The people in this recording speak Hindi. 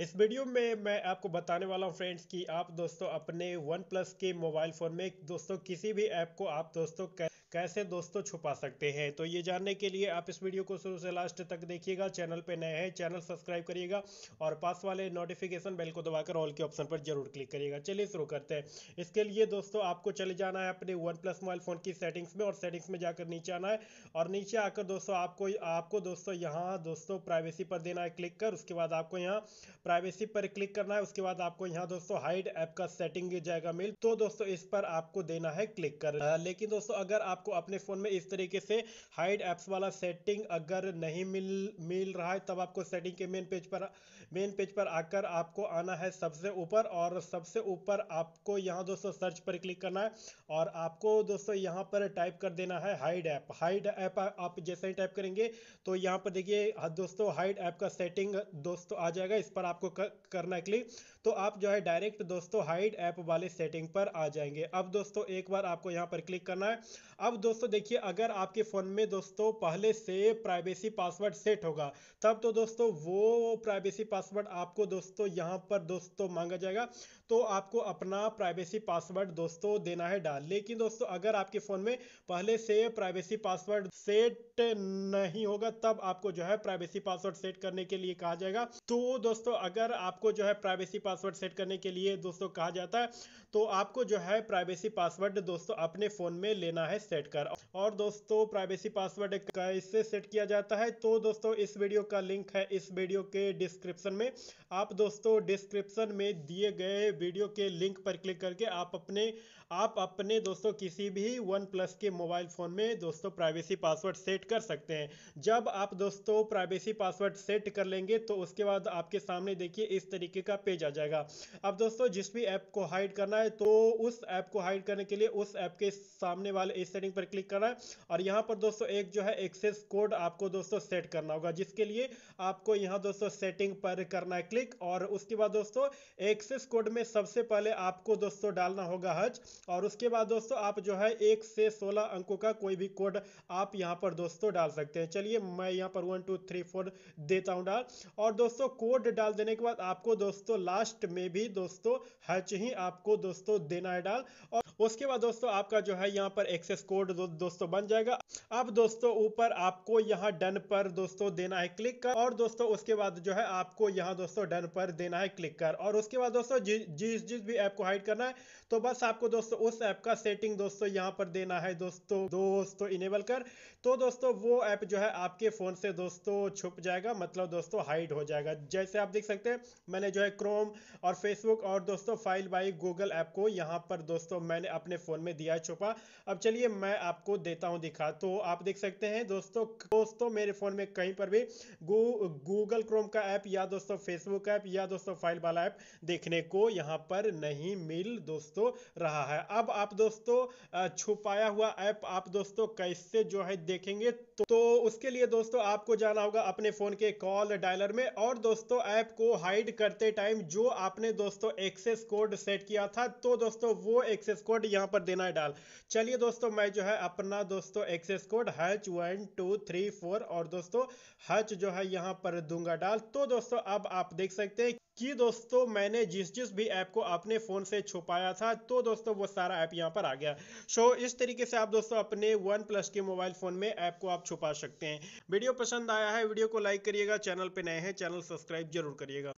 इस वीडियो में मैं आपको बताने वाला हूँ फ्रेंड्स कि आप दोस्तों अपने वन प्लस के मोबाइल फ़ोन में दोस्तों किसी भी ऐप को आप दोस्तों कैसे दोस्तों छुपा सकते हैं तो ये जानने के लिए आप इस वीडियो को शुरू से लास्ट तक देखिएगा चैनल पे नए हैं चैनल सब्सक्राइब करिएगा और पास वाले नोटिफिकेशन बेल को दबाकर ऑल के ऑप्शन पर जरूर क्लिक करिएगा चलिए शुरू करते हैं इसके लिए दोस्तों आपको चले जाना है अपने वन प्लस मोबाइल फ़ोन की सेटिंग्स में और सेटिंग्स में जाकर नीचे आना है और नीचे आकर दोस्तों आपको आपको दोस्तों यहाँ दोस्तों प्राइवेसी पर देना है क्लिक कर उसके बाद आपको यहाँ प्राइवेसी पर क्लिक करना है उसके बाद आपको यहाँ दोस्तों हाइड ऐप का सेटिंग जाएगा मेल तो दोस्तों इस पर आपको देना है क्लिक कर लेकिन दोस्तों अगर आप आपको अपने फ़ोन में इस तरीके से हाइड एप्स वाला सेटिंग अगर नहीं मिल मिल रहा है तब आपको सेटिंग के मेन पेज पर मेन पेज पर आकर आपको आना है सबसे ऊपर और सबसे ऊपर आपको यहाँ दोस्तों सर्च पर क्लिक करना है और आपको दोस्तों यहाँ पर टाइप कर देना है हाइड ऐप हाइड ऐप आप जैसे ही टाइप करेंगे तो यहाँ पर देखिए हाँ दोस्तों हाइड ऐप का सेटिंग दोस्तों आ जाएगा इस पर आपको करना है क्लिक तो आप जो है डायरेक्ट दोस्तों हाइड ऐप वाले सेटिंग पर आ जाएंगे अब दोस्तों एक बार आपको यहाँ पर क्लिक करना है अब अब दोस्तों देखिए अगर आपके फ़ोन में दोस्तों पहले से प्राइवेसी पासवर्ड सेट होगा तब तो दोस्तों वो प्राइवेसी पासवर्ड आपको दोस्तों यहाँ पर दोस्तों मांगा जाएगा तो आपको अपना प्राइवेसी पासवर्ड दोस्तों देना है डाल लेकिन दोस्तों अगर आपके फ़ोन में पहले से प्राइवेसी पासवर्ड सेट नहीं होगा तब आपको जो है प्राइवेसी पासवर्ड सेट करने के लिए कहा जाएगा तो दोस्तों अगर आपको जो है प्राइवेसी पासवर्ड सेट करने के लिए दोस्तों कहा जाता है तो आपको जो है प्राइवेसी पासवर्ड दोस्तों अपने फ़ोन में लेना है सेट सेट कर और दोस्तों प्राइवेसी पासवर्ड कैसे सेट किया जाता है तो दोस्तों इस वीडियो का लिंक है इस वीडियो के डिस्क्रिप्शन में आप दोस्तों डिस्क्रिप्शन में दिए गए वीडियो के लिंक पर क्लिक करके आप अपने आप अपने दोस्तों किसी भी वन प्लस के मोबाइल फ़ोन में दोस्तों प्राइवेसी पासवर्ड सेट कर सकते हैं जब आप दोस्तों प्राइवेसी पासवर्ड सेट कर लेंगे तो उसके बाद आपके सामने देखिए इस तरीके का पेज आ जाएगा अब दोस्तों जिस भी ऐप को हाइड करना है तो उस ऐप को हाइड करने के लिए उस ऐप के सामने वाले इस सेटिंग पर क्लिक करना है और यहाँ पर दोस्तों एक जो है एक्सेस कोड आपको दोस्तों सेट करना होगा जिसके लिए आपको यहाँ दोस्तों सेटिंग पर करना है क्लिक और उसके बाद दोस्तों एक्सेस कोड में सबसे पहले आपको दोस्तों डालना होगा हज और उसके बाद दोस्तों आप जो है एक से सोलह अंकों का कोई भी कोड आप यहाँ पर दोस्तों डाल सकते हैं चलिए मैं यहाँ पर वन टू थ्री फोर देता हूँ डाल और दोस्तों कोड डाल देने के बाद आपको दोस्तों लास्ट में भी दोस्तों हच ही आपको दोस्तों देना है डाल और उसके बाद दोस्तों आपका जो है यहाँ पर एक्सेस कोड दो, दोस्तों बन जाएगा अब दोस्तों ऊपर आपको यहाँ डन पर दोस्तों देना है क्लिक कर और दोस्तों उसके बाद जो है आपको यहाँ दोस्तों डन पर देना है क्लिक कर और उसके बाद दोस्तों जिस जिस भी ऐप को हाइड करना है तो बस आपको दोस्तों उस ऐप का सेटिंग दोस्तों यहाँ पर देना है दोस्तों दोस्तों इनेबल कर तो दोस्तों वो ऐप जो है आपके फ़ोन से दोस्तों छुप जाएगा मतलब दोस्तों हाइड हो जाएगा जैसे आप देख सकते हैं मैंने जो है क्रोम और फेसबुक और दोस्तों फाइल बाई गूगल ऐप को यहाँ पर दोस्तों मैंने मैंने अपने फ़ोन में दिया छुपा अब चलिए मैं आपको देता हूँ दिखा तो आप देख सकते हैं दोस्तों दोस्तों मेरे फ़ोन में कहीं पर भी गूगल क्रोम का ऐप या दोस्तों फेसबुक ऐप या दोस्तों फाइल वाला ऐप देखने को यहाँ पर नहीं मिल दोस्तों रहा है अब आप दोस्तों छुपाया हुआ ऐप आप दोस्तों कैसे जो है देखेंगे तो, तो उसके लिए दोस्तों आपको जाना होगा अपने फ़ोन के कॉल डायलर में और दोस्तों ऐप को हाइड करते टाइम जो आपने दोस्तों एक्सेस कोड सेट किया था तो दोस्तों वो एक्सेस कोड कोड यहाँ पर देना है डाल चलिए दोस्तों मैं जो है अपना दोस्तों एक्सेस कोड हच वन टू थ्री फोर और दोस्तों हच जो है यहाँ पर दूंगा डाल तो दोस्तों अब आप देख सकते हैं कि दोस्तों मैंने जिस जिस भी ऐप को अपने फ़ोन से छुपाया था तो दोस्तों वो सारा ऐप यहाँ पर आ गया सो so, इस तरीके से आप दोस्तों अपने वन प्लस के मोबाइल फ़ोन में ऐप को आप छुपा सकते हैं वीडियो पसंद आया है वीडियो को लाइक करिएगा चैनल पे नए हैं चैनल सब्सक्राइब जरूर करिएगा